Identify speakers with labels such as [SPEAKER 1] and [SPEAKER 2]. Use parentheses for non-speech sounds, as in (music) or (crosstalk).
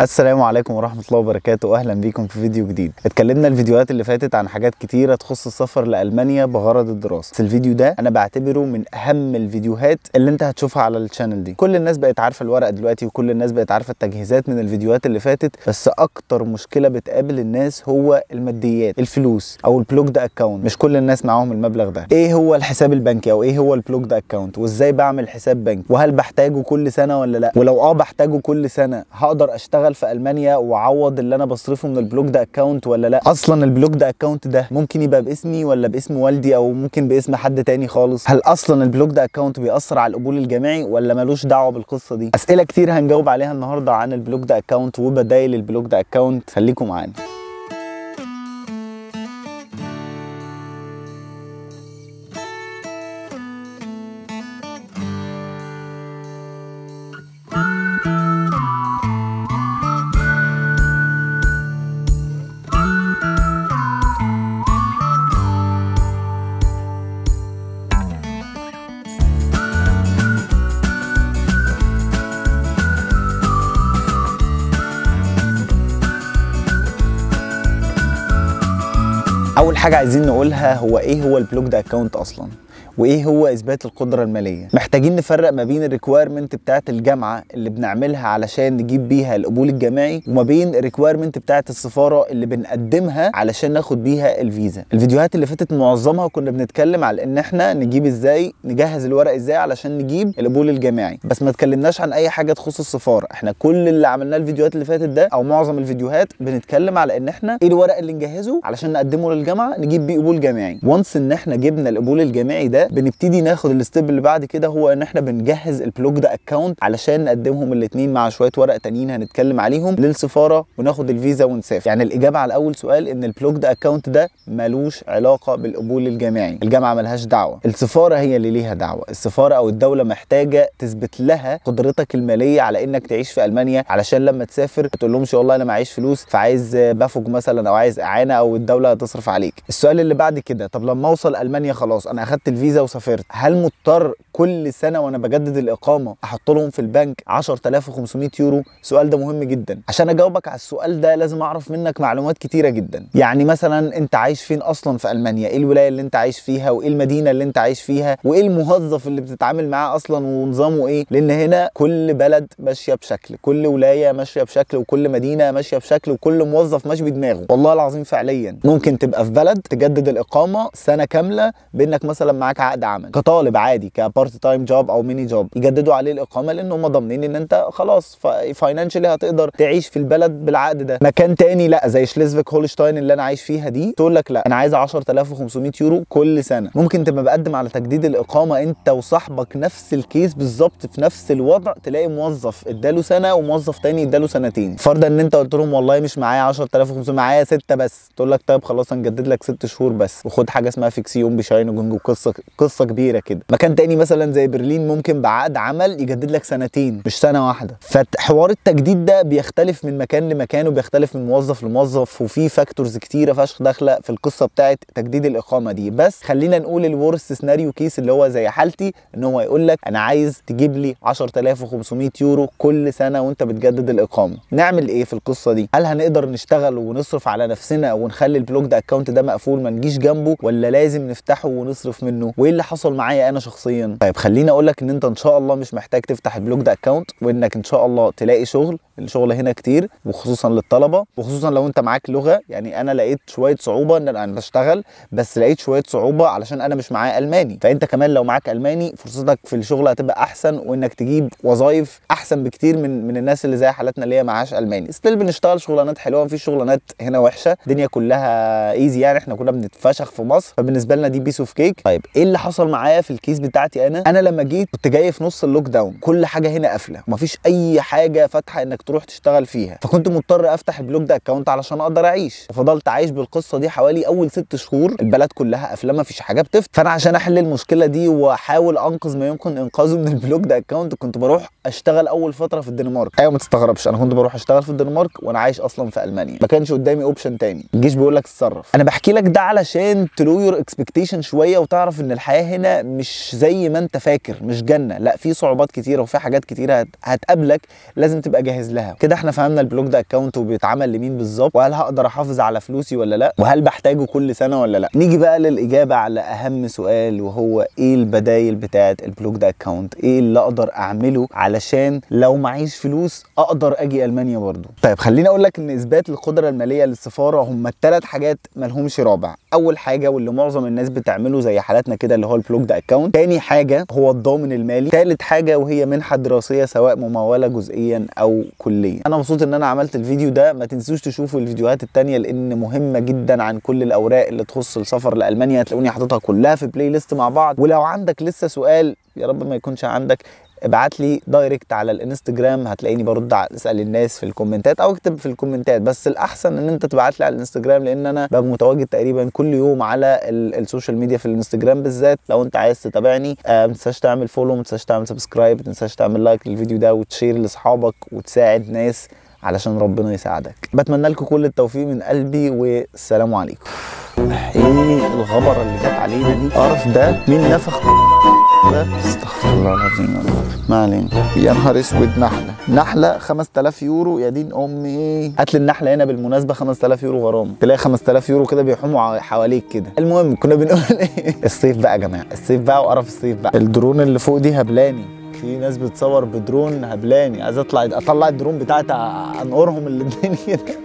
[SPEAKER 1] السلام عليكم ورحمة الله وبركاته أهلا بيكم في فيديو جديد اتكلمنا الفيديوهات اللي فاتت عن حاجات كتيرة تخص السفر لألمانيا بغرض الدراسة في الفيديو ده أنا بعتبره من أهم الفيديوهات اللي أنت هتشوفها على الشانل دي كل الناس بقت عارفة الورق دلوقتي وكل الناس بقت عارفة التجهيزات من الفيديوهات اللي فاتت بس أكتر مشكلة بتقابل الناس هو الماديات الفلوس أو البلوك ده أكاونت مش كل الناس معاهم المبلغ ده إيه هو الحساب البنكي أو إيه هو البلوك ده أكاونت وإزاي بعمل حساب بنكي وهل بحتاجه كل سنة ولا لأ ولو أه بحتاجه كل سنة هقدر أشتغل اشتغل في المانيا واعوض اللي انا بصرفه من البلوك ده اكونت ولا لا اصلا البلوك ده اكونت ده ممكن يبقى باسمي ولا باسم والدي او ممكن باسم حد تاني خالص هل اصلا البلوك ده اكونت بيأثر على القبول الجامعي ولا ملوش دعوه بالقصه دي اسئله كتير هنجاوب عليها النهارده عن البلوك ده اكونت وبدايل البلوك ده اكونت خليكم معانا اول حاجه عايزين نقولها هو ايه هو البلوك ده اكونت اصلا وايه هو اثبات القدره الماليه محتاجين نفرق ما بين الريكويرمنت بتاعه الجامعه اللي بنعملها علشان نجيب بيها القبول الجامعي وما بين الريكويرمنت بتاعه السفاره اللي بنقدمها علشان ناخد بيها الفيزا الفيديوهات اللي فاتت معظمها كنا بنتكلم على ان احنا نجيب ازاي نجهز الورق ازاي علشان نجيب القبول الجامعي بس ما اتكلمناش عن اي حاجه تخص السفاره احنا كل اللي عملناه الفيديوهات اللي فاتت ده او معظم الفيديوهات بنتكلم على ان احنا ايه الورق اللي نجهزه علشان نقدمه للجامعه نجيب بيه قبول جامعي وانس ان احنا جبنا القبول الجامعي ده بنبتدي ناخد الستيب اللي بعد كده هو ان احنا بنجهز ده اكونت علشان نقدمهم الاثنين مع شويه ورق تانيين هنتكلم عليهم للسفاره وناخد الفيزا ونسافر يعني الاجابه على اول سؤال ان ده اكونت ده ملوش علاقه بالقبول الجامعي الجامعه ملهاش دعوه السفاره هي اللي ليها دعوه السفاره او الدوله محتاجه تثبت لها قدرتك الماليه على انك تعيش في المانيا علشان لما تسافر ما تقولهمش والله انا معيش فلوس فعايز بافج مثلا او عايز اعانه او الدوله هتصرف عليك السؤال اللي بعد كده طب لما اوصل المانيا خلاص انا اخدت الفيزا الجيزه وسافرت هل مضطر كل سنه وانا بجدد الاقامه احط لهم في البنك 10500 يورو السؤال ده مهم جدا عشان اجاوبك على السؤال ده لازم اعرف منك معلومات كتيره جدا يعني مثلا انت عايش فين اصلا في المانيا ايه الولايه اللي انت عايش فيها وايه المدينه اللي انت عايش فيها وايه الموظف اللي بتتعامل معاه اصلا ونظامه ايه لان هنا كل بلد ماشيه بشكل كل ولايه ماشيه بشكل وكل مدينه ماشيه بشكل وكل موظف ماشي بدماغه والله العظيم فعليا ممكن تبقى في بلد تجدد الاقامه سنه كامله بانك مثلا معاك عقد عمل كطالب عادي كبار بارت تايم جوب او ميني جوب يجددوا عليه الاقامه لان هم ضامنين ان انت خلاص فاينانشلي هتقدر تعيش في البلد بالعقد ده مكان تاني لا زي شليزفيك هولشتاين اللي انا عايش فيها دي تقول لك لا انا عايز 10500 يورو كل سنه ممكن تبقى بقدم على تجديد الاقامه انت وصاحبك نفس الكيس بالظبط في نفس الوضع تلاقي موظف اداله سنه وموظف تاني اداله سنتين فرضا ان انت قلت لهم والله مش معايا 10500 معايا سته بس تقول لك طيب خلاص هنجدد لك ست شهور بس وخد حاجه اسمها فيكسيون بشاينجنج وقصه قصه كبيره كده مكان تاني مثلا مثلا زي برلين ممكن بعقد عمل يجدد لك سنتين مش سنه واحده فحوار التجديد ده بيختلف من مكان لمكان وبيختلف من موظف لموظف وفي فاكتورز كتيره فشخ داخله في القصه بتاعه تجديد الاقامه دي بس خلينا نقول الورست سيناريو كيس اللي هو زي حالتي ان هو يقول لك انا عايز تجيب لي 10500 يورو كل سنه وانت بتجدد الاقامه نعمل ايه في القصه دي هل هنقدر نشتغل ونصرف على نفسنا ونخلي البلوك ده اكونت ده مقفول ما نجيش جنبه ولا لازم نفتحه ونصرف منه وايه اللي حصل معايا انا شخصيا طيب خليني اقول لك ان انت ان شاء الله مش محتاج تفتح البلوك ده اكونت وانك ان شاء الله تلاقي شغل الشغل هنا كتير وخصوصا للطلبه وخصوصا لو انت معاك لغه يعني انا لقيت شويه صعوبه ان انا بشتغل بس لقيت شويه صعوبه علشان انا مش معايا الماني فانت كمان لو معاك الماني فرصتك في الشغل هتبقى احسن وانك تجيب وظايف احسن بكتير من من الناس اللي زي حالتنا اللي هي معاش الماني ستيل بنشتغل شغلانات حلوه مفيش شغلانات هنا وحشه الدنيا كلها ايزي يعني احنا كنا بنتفشخ في مصر فبالنسبه لنا دي بيس اوف كيك طيب ايه اللي حصل معايا في الكيس بتاعتي انا هنا انا لما جيت كنت جاي في نص اللوك داون كل حاجه هنا قافله ومفيش اي حاجه فاتحه انك تروح تشتغل فيها فكنت مضطر افتح البلوك ده اكونت علشان اقدر اعيش وفضلت عايش بالقصه دي حوالي اول ست شهور البلد كلها قافله مفيش حاجه بتفتح فانا عشان احل المشكله دي واحاول انقذ ما يمكن انقاذه من البلوك ده اكونت كنت بروح اشتغل اول فتره في الدنمارك ايوه ما تستغربش انا كنت بروح اشتغل في الدنمارك وانا عايش اصلا في المانيا ما كانش قدامي اوبشن تاني الجيش بيقول لك اتصرف انا بحكي لك ده علشان تلو يور اكسبكتيشن شويه وتعرف ان الحياه هنا مش زي ما انت فاكر مش جنه لا في صعوبات كتيره وفي حاجات كتيره هتقابلك لازم تبقى جاهز لها كده احنا فهمنا البلوك ده اكونت وبيتعمل لمين بالظبط وهل هقدر احافظ على فلوسي ولا لا وهل بحتاجه كل سنه ولا لا نيجي بقى للاجابه على اهم سؤال وهو ايه البدايل بتاعه البلوك ده اكونت ايه اللي اقدر اعمله علشان لو معيش فلوس اقدر اجي المانيا برضو طيب خليني اقول لك ان اثبات القدره الماليه للسفاره هم الثلاث حاجات مالهمش رابع اول حاجه واللي معظم الناس بتعمله زي حالاتنا كده اللي هو البلوك ده اكونت تاني حاجه حاجه هو الضامن المالي ثالث حاجه وهي منحه دراسيه سواء مموله جزئيا او كليا انا مبسوط ان انا عملت الفيديو ده ما تنسوش تشوفوا الفيديوهات التانية لان مهمه جدا عن كل الاوراق اللي تخص السفر لالمانيا هتلاقوني حاططها كلها في بلاي ليست مع بعض ولو عندك لسه سؤال يا رب ما يكونش عندك ابعت لي دايركت على الانستجرام هتلاقيني برد اسال الناس في الكومنتات او اكتب في الكومنتات بس الاحسن ان انت تبعت لي على الانستجرام لان انا ببقى متواجد تقريبا كل يوم على السوشيال ميديا في الانستجرام بالذات لو انت عايز تتابعني آه، ما تنساش تعمل فولو ما تنساش تعمل سبسكرايب ما تنساش تعمل لايك للفيديو ده وتشير لاصحابك وتساعد ناس علشان ربنا يساعدك بتمنى لكم كل التوفيق من قلبي والسلام عليكم ايه الغبره اللي جت علينا دي القرف ده مين نفخ ده استغفر الله العظيم ما علينا يا نهار اسود نحله نحله 5000 يورو يا دين امي هات قتل النحله هنا بالمناسبه 5000 يورو غرامه تلاقي 5000 يورو كده بيحوموا حواليك كده المهم كنا بنقول ايه (laughs) الصيف بقى يا جماعه الصيف بقى وقرف الصيف بقى الدرون اللي فوق دي هبلاني في ناس بتصور بدرون هبلاني عايز اطلع اطلع الدرون بتاعتي انقرهم الاثنين كده (laughs)